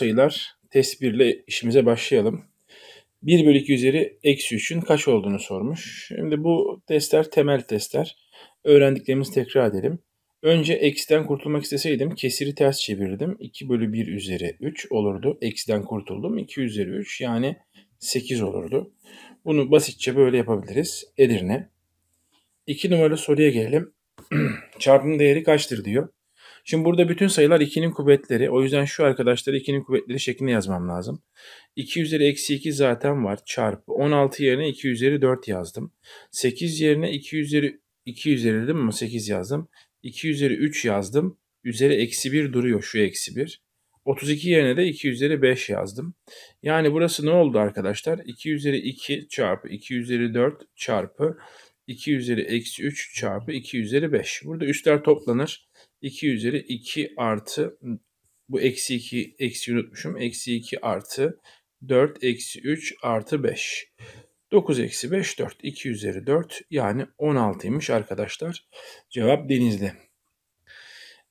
sayılar test işimize başlayalım. 1 bölü 2 üzeri eksi 3'ün kaç olduğunu sormuş. Şimdi bu testler temel testler. Öğrendiklerimizi tekrar edelim. Önce eksiden kurtulmak isteseydim kesiri ters çevirdim. 2 bölü 1 üzeri 3 olurdu. Eksiden kurtuldum. 2 üzeri 3 yani 8 olurdu. Bunu basitçe böyle yapabiliriz. Edirne. 2 numaralı soruya gelelim. Çarpım değeri kaçtır diyor. Şimdi burada bütün sayılar 2'nin kuvvetleri. O yüzden şu arkadaşlar 2'nin kuvvetleri şeklinde yazmam lazım. 2 üzeri eksi 2 zaten var çarpı. 16 yerine 2 üzeri 4 yazdım. 8 yerine 2 üzeri 2 üzeri değil mi? 8 yazdım. 2 üzeri 3 yazdım. Üzeri eksi 1 duruyor şu eksi 1. 32 yerine de 2 üzeri 5 yazdım. Yani burası ne oldu arkadaşlar? 2 üzeri 2 çarpı 2 üzeri 4 çarpı 2 üzeri eksi 3 çarpı 2 üzeri 5. Burada üstler toplanır. 2 üzeri 2 artı bu eksi 2 eksi unutmuşum. Eksi 2 artı 4 eksi 3 artı 5. 9 eksi 5 4. 2 üzeri 4 yani 16'ymış arkadaşlar. Cevap denizli.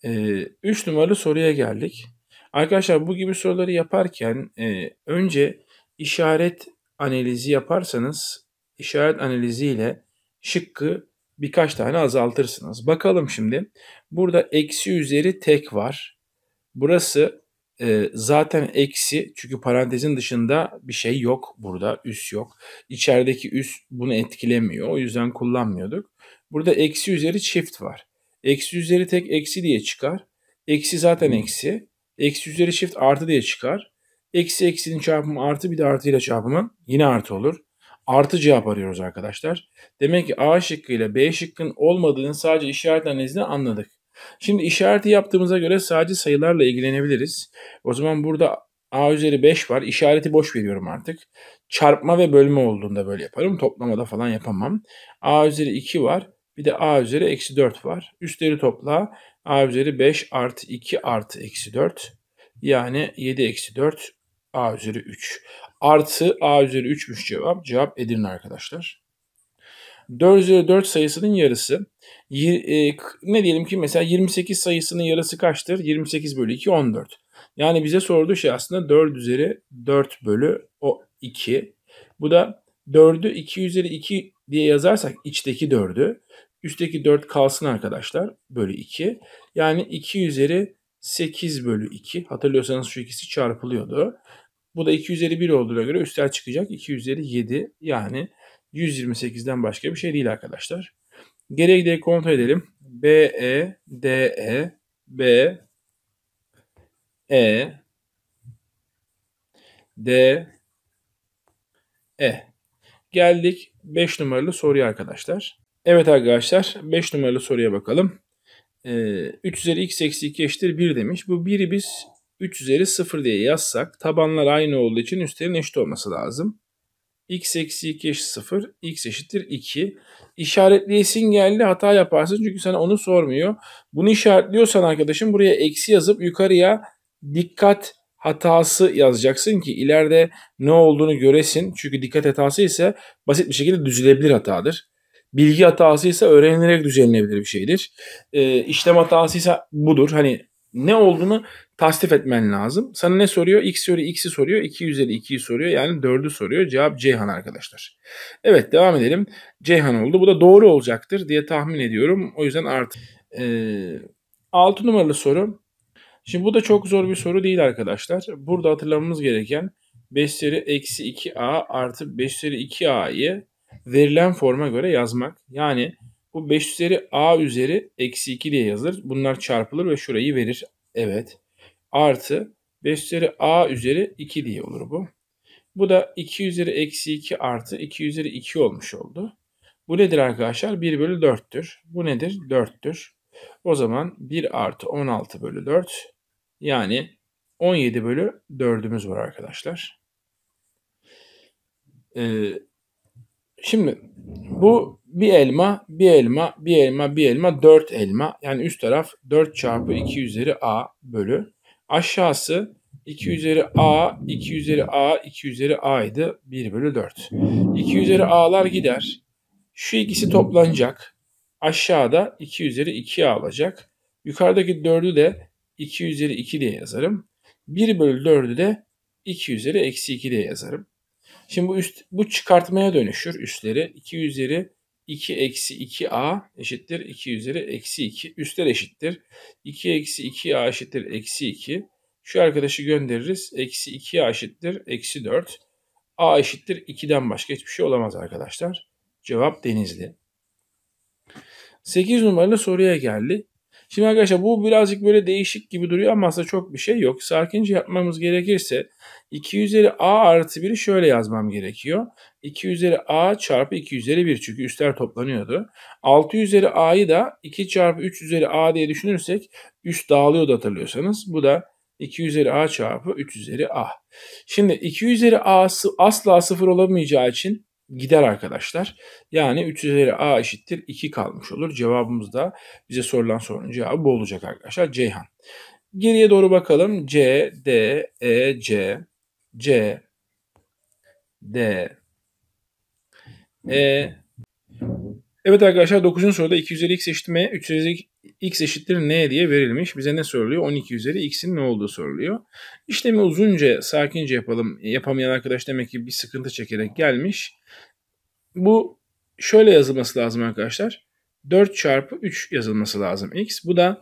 Ee, numaralı soruya geldik. Arkadaşlar bu gibi soruları yaparken e, önce işaret analizi yaparsanız işaret analiziyle şıkkı birkaç tane azaltırsınız. Bakalım şimdi. Burada eksi üzeri tek var. Burası e, zaten eksi çünkü parantezin dışında bir şey yok burada. Üs yok. İçerideki üs bunu etkilemiyor. O yüzden kullanmıyorduk. Burada eksi üzeri çift var. Eksi üzeri tek eksi diye çıkar. Eksi zaten eksi. Eksi üzeri çift artı diye çıkar. Eksi eksinin çarpımı artı bir de artıyla çarpımı yine artı olur artı cevap arıyoruz arkadaşlar. Demek ki A şıkkı ile B şıkkın olmadığını sadece işaretlerinizle anladık. Şimdi işareti yaptığımıza göre sadece sayılarla ilgilenebiliriz. O zaman burada A üzeri 5 var. İşareti boş veriyorum artık. Çarpma ve bölme olduğunda böyle yaparım. Toplamada falan yapamam. A üzeri 2 var. Bir de A üzeri eksi 4 var. Üstleri topla. A üzeri 5 artı 2 artı eksi 4. Yani 7 eksi 4 A üzeri 3. Artı A üzeri 3'müş cevap. Cevap Edirne arkadaşlar. 4 üzeri 4 sayısının yarısı. E, ne diyelim ki mesela 28 sayısının yarısı kaçtır? 28 bölü 2 14. Yani bize sorduğu şey aslında 4 üzeri 4 bölü o 2. Bu da 4'ü 2 üzeri 2 diye yazarsak içteki 4'ü. Üstteki 4 kalsın arkadaşlar. Bölü 2. Yani 2 üzeri 8 bölü 2. Hatırlıyorsanız şu ikisi çarpılıyordu. Bu da 251 olduğuna göre üstel çıkacak. 257 yani 128'den başka bir şey değil arkadaşlar. Geriye giderek kontrol edelim. B E D E B, E, D, E. Geldik 5 numaralı soruya arkadaşlar. Evet arkadaşlar 5 numaralı soruya bakalım. Ee, 3 üzeri x eksi 2 eşittir 1 demiş. Bu 1'i biz 3 üzeri 0 diye yazsak tabanlar aynı olduğu için üstlerin eşit olması lazım. x eksi 2 eşit 0, x eşittir 2. İşaretleyesin geldi hata yaparsın çünkü sana onu sormuyor. Bunu işaretliyorsan arkadaşım buraya eksi yazıp yukarıya dikkat hatası yazacaksın ki ileride ne olduğunu göresin. Çünkü dikkat hatası ise basit bir şekilde düzülebilir hatadır. Bilgi hatası ise öğrenilerek düzenlenebilir bir şeydir. E, işlem hatası ise budur. Hani ne olduğunu tasdif etmen lazım. Sana ne soruyor? X soruyor, X'i soruyor, 2 üzeri 2'yi soruyor. Yani 4'ü soruyor. Cevap Ceyhan arkadaşlar. Evet devam edelim. Ceyhan oldu. Bu da doğru olacaktır diye tahmin ediyorum. O yüzden artık Ee, 6 numaralı soru. Şimdi bu da çok zor bir soru değil arkadaşlar. Burada hatırlamamız gereken 5 üzeri eksi 2a artı 5 üzeri 2a'yı verilen forma göre yazmak. Yani bu 5 üzeri a üzeri eksi 2 diye yazılır. Bunlar çarpılır ve şurayı verir. Evet. Artı 5 üzeri a üzeri 2 diye olur bu. Bu da 2 üzeri eksi 2 artı 2 üzeri 2 olmuş oldu. Bu nedir arkadaşlar? 1 bölü 4'tür. Bu nedir? 4'tür. O zaman 1 artı 16 bölü 4 yani 17 bölü 4'ümüz var arkadaşlar. Ee, şimdi bu bir elma, bir elma, bir elma, bir elma, dört elma. Yani üst taraf 4 çarpı 2 üzeri a bölü. Aşağısı 2 üzeri a, 2 üzeri a, 2 üzeri a idi. 1 bölü 4. 2 üzeri a'lar gider. Şu ikisi toplanacak. Aşağıda 2 üzeri 2 a olacak. Yukarıdaki 4'ü de 2 üzeri 2 diye yazarım. 1 bölü 4'ü de 2 üzeri eksi 2 diye yazarım. Şimdi bu üst, bu çıkartmaya dönüşür üstleri. 2 üzeri 2 eksi 2a eşittir 2 üzeri eksi 2. Üstler eşittir. 2 eksi 2a eşittir eksi 2. Şu arkadaşı göndeririz. Eksi 2a eşittir eksi 4. a eşittir 2'den başka hiçbir şey olamaz arkadaşlar. Cevap denizli. 8 numaralı soruya geldi. Şimdi arkadaşlar bu birazcık böyle değişik gibi duruyor ama aslında çok bir şey yok. Sakince yapmamız gerekirse 2 üzeri a artı 1'i şöyle yazmam gerekiyor. 2 üzeri a çarpı 2 üzeri 1 çünkü üstler toplanıyordu. 6 üzeri a'yı da 2 çarpı 3 üzeri a diye düşünürsek üst dağılıyordu hatırlıyorsanız. Bu da 2 üzeri a çarpı 3 üzeri a. Şimdi 2 üzeri a asla sıfır olamayacağı için gider arkadaşlar. Yani 3 üzeri a eşittir 2 kalmış olur. Cevabımız da bize sorulan sorunun cevabı bu olacak arkadaşlar. Ceyhan. Geriye doğru bakalım. C, D, E, C, C, D, E, Evet arkadaşlar 9. soruda 2 üzeri x eşitme 3 üzeri x eşittir n diye verilmiş. Bize ne soruluyor? 12 üzeri x'in ne olduğu soruluyor. İşlemi uzunca sakince yapalım. Yapamayan arkadaş demek ki bir sıkıntı çekerek gelmiş. Bu şöyle yazılması lazım arkadaşlar. 4 çarpı 3 yazılması lazım x. Bu da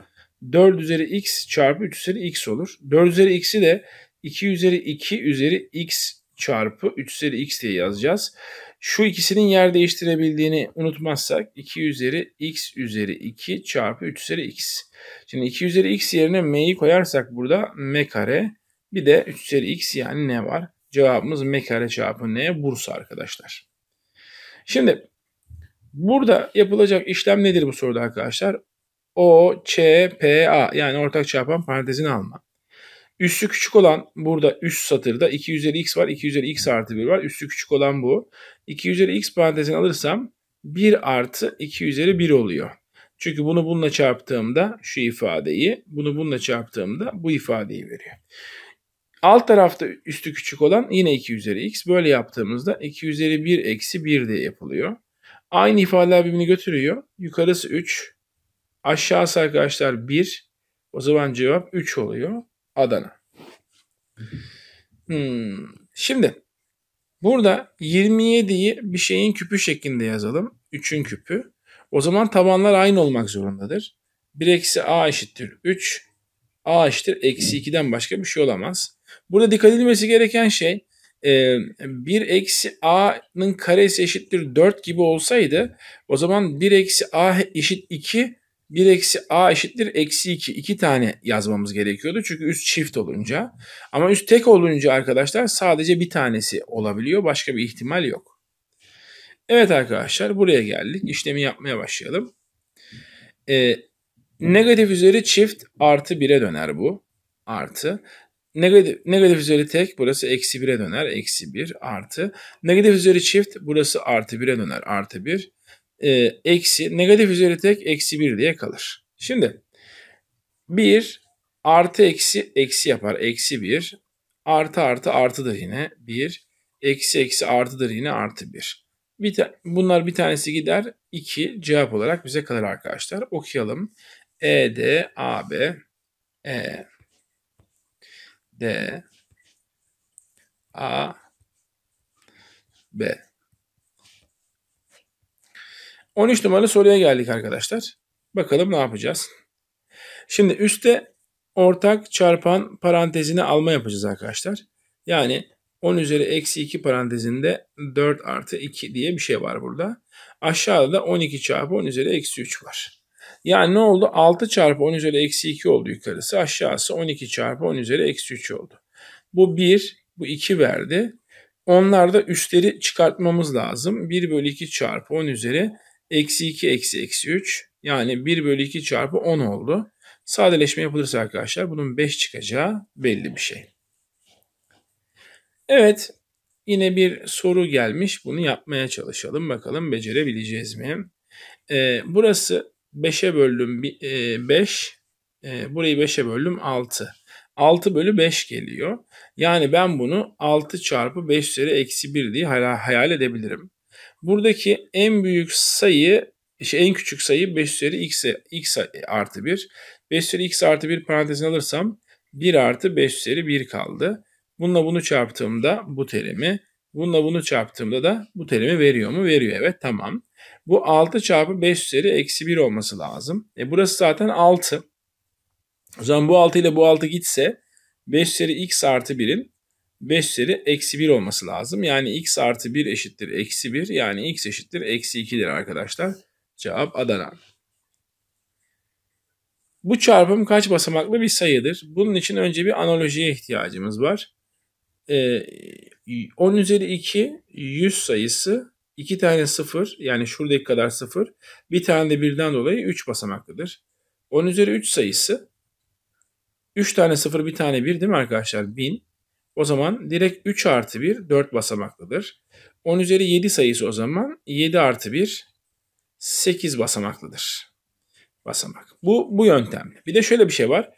4 üzeri x çarpı 3 üzeri x olur. 4 üzeri x'i de 2 üzeri 2 üzeri x çarpı 3 üzeri x diye yazacağız. Şu ikisinin yer değiştirebildiğini unutmazsak 2 üzeri x üzeri 2 çarpı 3 üzeri x. Şimdi 2 üzeri x yerine m'yi koyarsak burada m kare bir de 3 üzeri x yani ne var? Cevabımız m kare çarpı n Bursa arkadaşlar. Şimdi burada yapılacak işlem nedir bu soruda arkadaşlar? O, Ç, P, A yani ortak çarpan parantezini alma. Üstü küçük olan burada üst satırda 2 üzeri x var. 2 üzeri x artı 1 var. Üstü küçük olan bu. 2 üzeri x parantezini alırsam 1 artı 2 üzeri 1 oluyor. Çünkü bunu bununla çarptığımda şu ifadeyi, bunu bununla çarptığımda bu ifadeyi veriyor. Alt tarafta üstü küçük olan yine 2 üzeri x. Böyle yaptığımızda 2 üzeri 1 eksi 1 diye yapılıyor. Aynı ifadeler birbirini götürüyor. Yukarısı 3. Aşağısı arkadaşlar 1. O zaman cevap 3 oluyor. Adana. Hmm. Şimdi burada 27'yi bir şeyin küpü şeklinde yazalım. 3'ün küpü. O zaman tabanlar aynı olmak zorundadır. 1 eksi a eşittir 3. a eşittir eksi 2'den başka bir şey olamaz. Burada dikkat edilmesi gereken şey 1 e, eksi a'nın karesi eşittir 4 gibi olsaydı o zaman 1 eksi a eşit 2 1 eksi a eşittir eksi 2. 2 tane yazmamız gerekiyordu. Çünkü üst çift olunca. Ama üst tek olunca arkadaşlar sadece bir tanesi olabiliyor. Başka bir ihtimal yok. Evet arkadaşlar buraya geldik. İşlemi yapmaya başlayalım. Ee, negatif üzeri çift artı 1'e döner bu. Artı. Negatif, negatif üzeri tek burası eksi 1'e döner. Eksi 1 artı. Negatif üzeri çift burası artı 1'e döner. Artı 1 e, eksi negatif üzeri tek eksi 1 diye kalır. Şimdi 1 artı eksi eksi yapar. Eksi 1 artı artı artıdır yine 1 eksi eksi artıdır yine artı 1. Bir bunlar bir tanesi gider 2 cevap olarak bize kalır arkadaşlar. Okuyalım. E, D, A, B, E, D, A, B. 13 numaralı soruya geldik arkadaşlar. Bakalım ne yapacağız. Şimdi üstte ortak çarpan parantezine alma yapacağız arkadaşlar. Yani 10 üzeri eksi 2 parantezinde 4 artı 2 diye bir şey var burada. Aşağıda da 12 çarpı 10 üzeri eksi 3 var. Yani ne oldu? 6 çarpı 10 üzeri eksi 2 oldu yukarısı. Aşağısı 12 çarpı 10 üzeri eksi 3 oldu. Bu 1, bu 2 verdi. Onlar da üstleri çıkartmamız lazım. 1 bölü 2 çarpı 10 üzeri eksi 2 eksi eksi 3 yani 1 bölü 2 çarpı 10 oldu. Sadeleşme yapılırsa arkadaşlar bunun 5 çıkacağı belli bir şey. Evet yine bir soru gelmiş bunu yapmaya çalışalım bakalım becerebileceğiz mi? Ee, burası 5'e böldüm 5 e, ee, burayı 5'e böldüm 6. 6 bölü 5 geliyor. Yani ben bunu 6 çarpı 5 üzeri eksi 1 diye hayal edebilirim. Buradaki en büyük sayı işte en küçük sayı 5 üzeri x, x artı 1. 5 üzeri x artı 1 parantezine alırsam 1 artı 5 üzeri 1 kaldı. Bununla bunu çarptığımda bu terimi, bununla bunu çarptığımda da bu terimi veriyor mu? Veriyor evet tamam. Bu 6 çarpı 5 üzeri eksi 1 olması lazım. E burası zaten 6. O zaman bu 6 ile bu 6 gitse 5 üzeri x artı 1'in 5 üzeri eksi 1 olması lazım. Yani x artı 1 eşittir eksi 1. Yani x eşittir eksi 2'dir arkadaşlar. Cevap Adana. Bu çarpım kaç basamaklı bir sayıdır? Bunun için önce bir analojiye ihtiyacımız var. Ee, 10 üzeri 2 100 sayısı 2 tane 0 yani şuradaki kadar 0 bir tane de birden dolayı 3 basamaklıdır. 10 üzeri 3 sayısı 3 tane 0 bir tane 1 değil mi arkadaşlar? 1000 o zaman direkt 3 artı 1 4 basamaklıdır. 10 üzeri 7 sayısı o zaman 7 artı 1 8 basamaklıdır. Basamak. Bu, bu yöntem. Bir de şöyle bir şey var.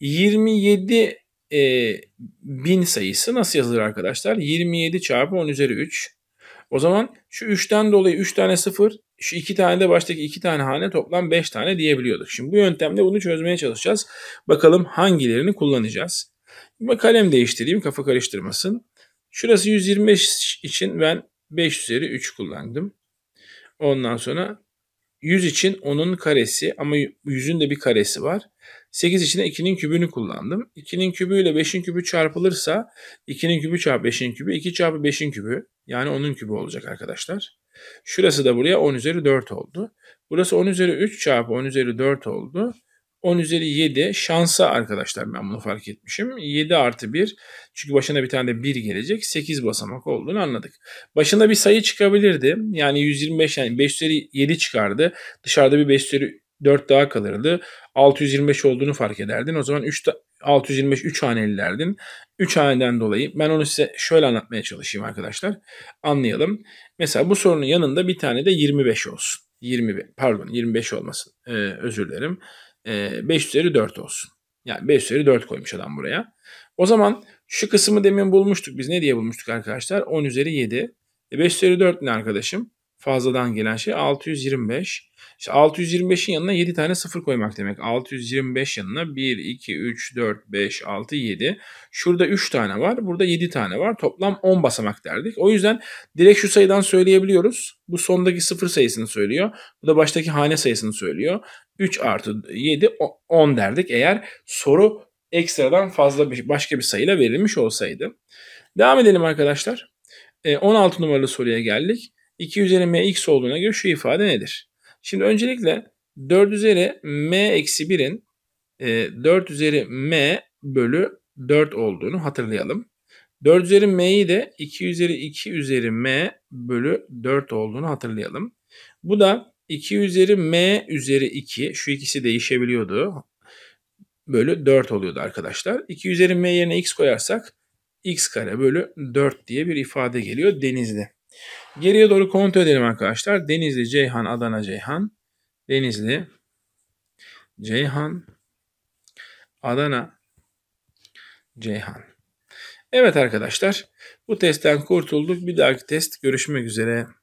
27 e, bin sayısı nasıl yazılır arkadaşlar? 27 çarpı 10 üzeri 3. O zaman şu 3'ten dolayı 3 tane 0, şu 2 tane de baştaki 2 tane hane toplam 5 tane diyebiliyorduk. Şimdi bu yöntemle bunu çözmeye çalışacağız. Bakalım hangilerini kullanacağız. Kalem değiştireyim kafa karıştırmasın. Şurası 125 için ben 5 üzeri 3 kullandım. Ondan sonra 100 için 10'un karesi ama 100'ün de bir karesi var. 8 için de 2'nin kübünü kullandım. 2'nin kübüyle 5'in kübü çarpılırsa 2'nin kübü çarpı 5'in kübü 2 çarpı 5'in kübü yani 10'un kübü olacak arkadaşlar. Şurası da buraya 10 üzeri 4 oldu. Burası 10 üzeri 3 çarpı 10 üzeri 4 oldu. 10 üzeri 7 şansa arkadaşlar ben bunu fark etmişim. 7 artı 1 çünkü başına bir tane de 1 gelecek 8 basamak olduğunu anladık. Başına bir sayı çıkabilirdi. Yani 125 yani 5 üzeri 7 çıkardı. Dışarıda bir 5 üzeri 4 daha kalırdı. 625 olduğunu fark ederdin. O zaman 3 625 3 hanelilerdin. 3 haneden dolayı ben onu size şöyle anlatmaya çalışayım arkadaşlar. Anlayalım. Mesela bu sorunun yanında bir tane de 25 olsun. 20 pardon 25 olmasın. Ee, özür dilerim e, 5 üzeri 4 olsun. Yani 5 üzeri 4 koymuş adam buraya. O zaman şu kısmı demin bulmuştuk. Biz ne diye bulmuştuk arkadaşlar? 10 üzeri 7. E 5 üzeri 4 ne arkadaşım? Fazladan gelen şey 625. İşte 625'in yanına 7 tane sıfır koymak demek. 625 yanına 1, 2, 3, 4, 5, 6, 7. Şurada 3 tane var. Burada 7 tane var. Toplam 10 basamak derdik. O yüzden direkt şu sayıdan söyleyebiliyoruz. Bu sondaki sıfır sayısını söylüyor. Bu da baştaki hane sayısını söylüyor. 3 artı 7 10 derdik eğer soru ekstradan fazla bir, başka bir sayıyla verilmiş olsaydı. Devam edelim arkadaşlar. 16 e, numaralı soruya geldik. 2 üzeri m x olduğuna göre şu ifade nedir? Şimdi öncelikle 4 üzeri m eksi 1'in 4 e, üzeri m bölü 4 olduğunu hatırlayalım. 4 üzeri m'yi de 2 üzeri 2 üzeri m bölü 4 olduğunu hatırlayalım. Bu da 2 üzeri m üzeri 2 şu ikisi değişebiliyordu. böyle 4 oluyordu arkadaşlar. 2 üzeri m yerine x koyarsak x kare bölü 4 diye bir ifade geliyor Denizli. Geriye doğru kontrol edelim arkadaşlar. Denizli, Ceyhan, Adana, Ceyhan. Denizli, Ceyhan, Adana, Ceyhan. Evet arkadaşlar bu testten kurtulduk. Bir dahaki test görüşmek üzere.